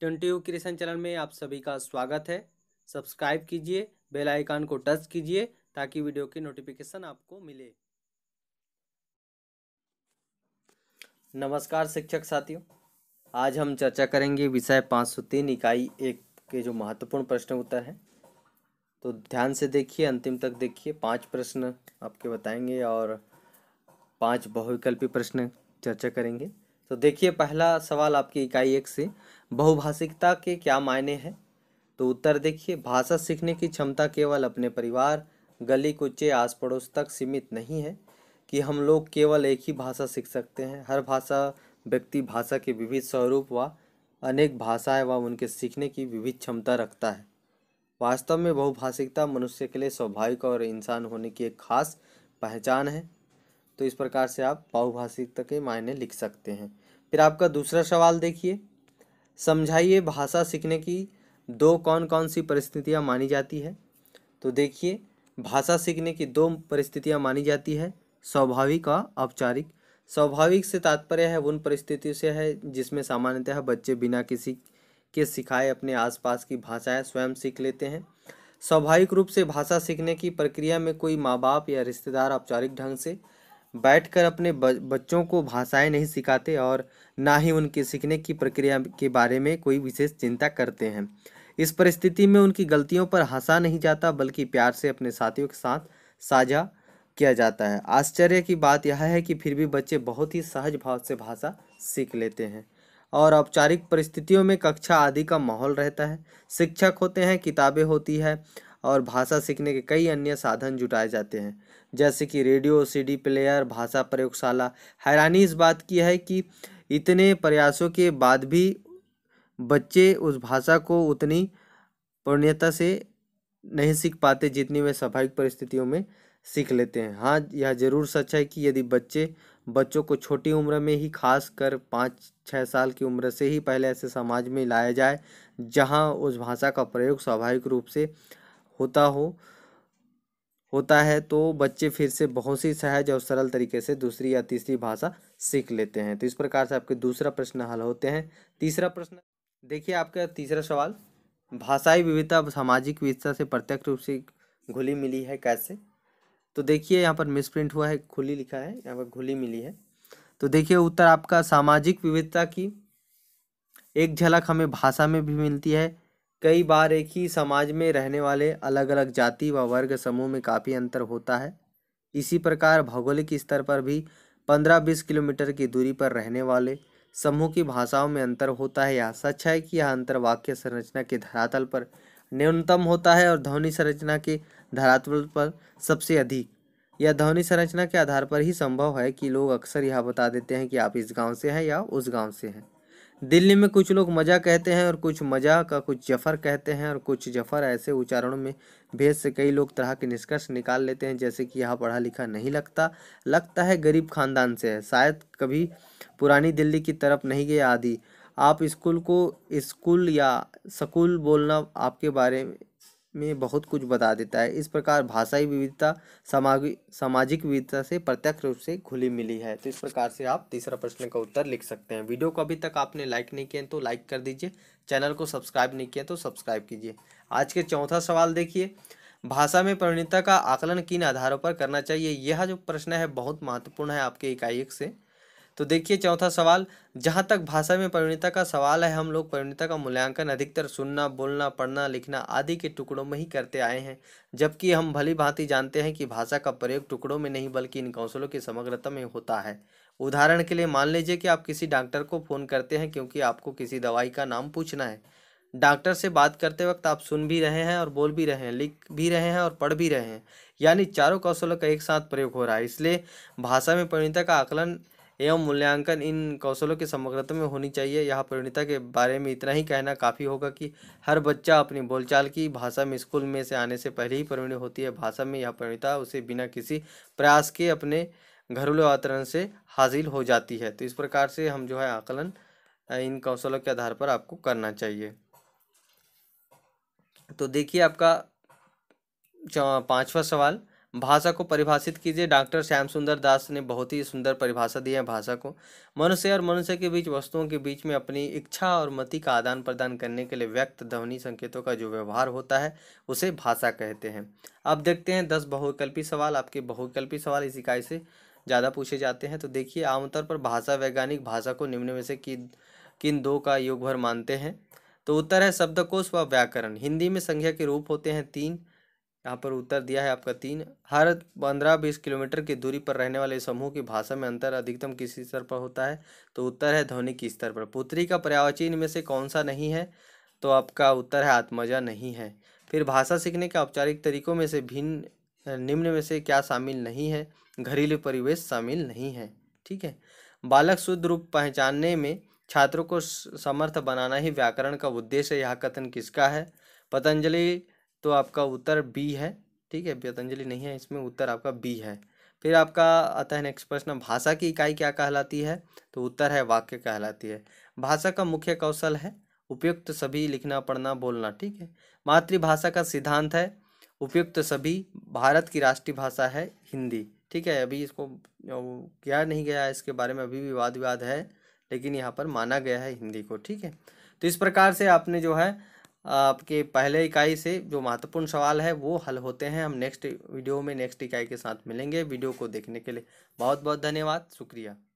twenty creation channel में आप सभी का स्वागत है सब्सक्राइब कीजिए बेल आइकन को टच कीजिए ताकि वीडियो की नोटिफिकेशन आपको मिले नमस्कार शिक्षक साथियों आज हम चर्चा करेंगे विषय पाँच सौ तीन इकाई एक के जो महत्वपूर्ण प्रश्न उत्तर हैं तो ध्यान से देखिए अंतिम तक देखिए पांच प्रश्न आपके बताएंगे और पांच बहुविकल्पी प्रश्न चर्चा करेंगे तो देखिए पहला सवाल आपकी इकाई एक से बहुभाषिकता के क्या मायने हैं तो उत्तर देखिए भाषा सीखने की क्षमता केवल अपने परिवार गली कुचे आस पड़ोस तक सीमित नहीं है कि हम लोग केवल एक ही भाषा सीख सकते हैं हर भाषा व्यक्ति भाषा के विविध स्वरूप व अनेक भाषाएं व उनके सीखने की विविध क्षमता रखता है वास्तव में बहुभाषिकता मनुष्य के लिए स्वाभाविक और इंसान होने की एक खास पहचान है तो इस प्रकार से आप बहुभाषिकता के मायने लिख सकते हैं फिर आपका दूसरा सवाल देखिए समझाइए भाषा सीखने की दो कौन कौन सी परिस्थितियाँ मानी जाती है तो देखिए भाषा सीखने की दो परिस्थितियाँ मानी जाती है स्वाभाविक और औपचारिक स्वाभाविक से तात्पर्य है उन परिस्थितियों से है जिसमें सामान्यतः बच्चे बिना किसी के सिखाए अपने आसपास की भाषाएं स्वयं सीख लेते हैं स्वाभाविक रूप से भाषा सीखने की प्रक्रिया में कोई माँ बाप या रिश्तेदार औपचारिक ढंग से बैठकर अपने बच्चों को भाषाएं नहीं सिखाते और ना ही उनके सीखने की प्रक्रिया के बारे में कोई विशेष चिंता करते हैं इस परिस्थिति में उनकी गलतियों पर हंसा नहीं जाता बल्कि प्यार से अपने साथियों के साथ साझा किया जाता है आश्चर्य की बात यह है कि फिर भी बच्चे बहुत ही सहज भाव से भाषा सीख लेते हैं और औपचारिक परिस्थितियों में कक्षा आदि का माहौल रहता है शिक्षक होते हैं किताबें होती है और भाषा सीखने के कई अन्य साधन जुटाए जाते हैं जैसे कि रेडियो सीडी प्लेयर भाषा प्रयोगशाला हैरानी इस बात की है कि इतने प्रयासों के बाद भी बच्चे उस भाषा को उतनी पूर्णता से नहीं सीख पाते जितनी वे स्वाभाविक परिस्थितियों में सीख लेते हैं हाँ यह ज़रूर सच है कि यदि बच्चे बच्चों को छोटी उम्र में ही खास कर पाँच छः साल की उम्र से ही पहले ऐसे समाज में लाया जाए जहाँ उस भाषा का प्रयोग स्वाभाविक रूप से होता हो होता है तो बच्चे फिर से बहुत सी सहज और सरल तरीके से दूसरी या तीसरी भाषा सीख लेते हैं तो इस प्रकार से आपके दूसरा प्रश्न हल होते हैं तीसरा प्रश्न देखिए आपका तीसरा सवाल भाषाई विविधता सामाजिक विविधता से प्रत्यक्ष रूप से घुली मिली है कैसे तो देखिए यहाँ पर मिसप्रिंट हुआ है खुली लिखा है यहाँ पर घुली मिली है तो देखिए उत्तर आपका सामाजिक विविधता की एक झलक हमें भाषा में भी मिलती है कई बार एक ही समाज में रहने वाले अलग अलग जाति व वर्ग समूह में काफ़ी अंतर होता है इसी प्रकार भौगोलिक स्तर पर भी पंद्रह बीस किलोमीटर की दूरी पर रहने वाले समूह की भाषाओं में अंतर होता है यह सच है कि यह अंतर वाक्य संरचना के धरातल पर न्यूनतम होता है और ध्वनि संरचना के धरातल पर सबसे अधिक यह ध्वनि संरचना के आधार पर ही संभव है कि लोग अक्सर यह बता देते हैं कि आप इस गांव से हैं या उस गांव से हैं दिल्ली में कुछ लोग मज़ा कहते हैं और कुछ मज़ा का कुछ जफर कहते हैं और कुछ जफर ऐसे उच्चारणों में भेद से कई लोग तरह के निष्कर्ष निकाल लेते हैं जैसे कि यहाँ पढ़ा लिखा नहीं लगता लगता है गरीब खानदान से है शायद कभी पुरानी दिल्ली की तरफ नहीं गए आदि आप स्कूल को स्कूल या स्कूल बोलना आपके बारे में में बहुत कुछ बता देता है इस प्रकार भाषाई विविधता सामाजिक विविधता से प्रत्यक्ष रूप से खुली मिली है तो इस प्रकार से आप तीसरा प्रश्न का उत्तर लिख सकते हैं वीडियो को अभी तक आपने लाइक नहीं किया तो लाइक कर दीजिए चैनल को सब्सक्राइब नहीं किया तो सब्सक्राइब कीजिए आज के चौथा सवाल देखिए भाषा में परिणता का आकलन किन आधारों पर करना चाहिए यह जो प्रश्न है बहुत महत्वपूर्ण है आपके इकाई से तो देखिए चौथा सवाल जहाँ तक भाषा में परिणता का सवाल है हम लोग परिणता का मूल्यांकन अधिकतर सुनना बोलना पढ़ना लिखना आदि के टुकड़ों में ही करते आए हैं जबकि हम भली भांति जानते हैं कि भाषा का प्रयोग टुकड़ों में नहीं बल्कि इन कौशलों की समग्रता में होता है उदाहरण के लिए मान लीजिए कि आप किसी डॉक्टर को फ़ोन करते हैं क्योंकि आपको किसी दवाई का नाम पूछना है डॉक्टर से बात करते वक्त आप सुन भी रहे हैं और बोल भी रहे हैं लिख भी रहे हैं और पढ़ भी रहे हैं यानी चारों कौशलों का एक साथ प्रयोग हो रहा है इसलिए भाषा में परिणता का आकलन एवं मूल्यांकन इन कौशलों के समग्रता में होनी चाहिए यह परिणता के बारे में इतना ही कहना काफ़ी होगा कि हर बच्चा अपनी बोलचाल की भाषा में स्कूल में से आने से पहले ही परिणय होती है भाषा में यह परिणता उसे बिना किसी प्रयास के अपने घरेलू अवतरण से हासिल हो जाती है तो इस प्रकार से हम जो है आकलन इन कौशलों के आधार पर आपको करना चाहिए तो देखिए आपका पाँचवा सवाल भाषा को परिभाषित कीजिए डॉक्टर श्याम सुंदर दास ने बहुत ही सुंदर परिभाषा दी है भाषा को मनुष्य और मनुष्य के बीच वस्तुओं के बीच में अपनी इच्छा और मति का आदान प्रदान करने के लिए व्यक्त ध्वनि संकेतों का जो व्यवहार होता है उसे भाषा कहते हैं अब देखते हैं दस बहुविकल्पी सवाल आपके बहुविकल्पी सवाल इस इकाई से ज़्यादा पूछे जाते हैं तो देखिए आमतौर पर भाषा वैज्ञानिक भाषा को निम्न में से किन किन दो का योग भर मानते हैं तो उत्तर है शब्दकोश व व्याकरण हिंदी में संज्ञा के रूप होते हैं तीन यहाँ पर उत्तर दिया है आपका तीन हर पंद्रह बीस किलोमीटर की दूरी पर रहने वाले समूह की भाषा में अंतर अधिकतम किस स्तर पर होता है तो उत्तर है ध्वनि की स्तर पर पुत्री का पर्यावचीन में से कौन सा नहीं है तो आपका उत्तर है आत्मजा नहीं है फिर भाषा सीखने के औपचारिक तरीकों में से भिन्न निम्न में से क्या शामिल नहीं है घरेलू परिवेश शामिल नहीं है ठीक है बालक शुद्ध रूप पहचानने में छात्रों को समर्थ बनाना ही व्याकरण का उद्देश्य यह कथन किसका है पतंजलि तो आपका उत्तर बी है ठीक है पतंजलि नहीं है इसमें उत्तर आपका बी है फिर आपका आता है नेक्स्ट प्रश्न भाषा की इकाई क्या कहलाती है तो उत्तर है वाक्य कहलाती है भाषा का मुख्य कौशल है उपयुक्त सभी लिखना पढ़ना बोलना ठीक है मातृभाषा का सिद्धांत है उपयुक्त सभी भारत की राष्ट्रीय भाषा है हिंदी ठीक है अभी इसको किया नहीं गया है इसके बारे में अभी भी वाद विवाद है लेकिन यहाँ पर माना गया है हिंदी को ठीक है तो इस प्रकार से आपने जो है आपके पहले इकाई से जो महत्वपूर्ण सवाल है वो हल होते हैं हम नेक्स्ट वीडियो में नेक्स्ट इकाई के साथ मिलेंगे वीडियो को देखने के लिए बहुत बहुत धन्यवाद शुक्रिया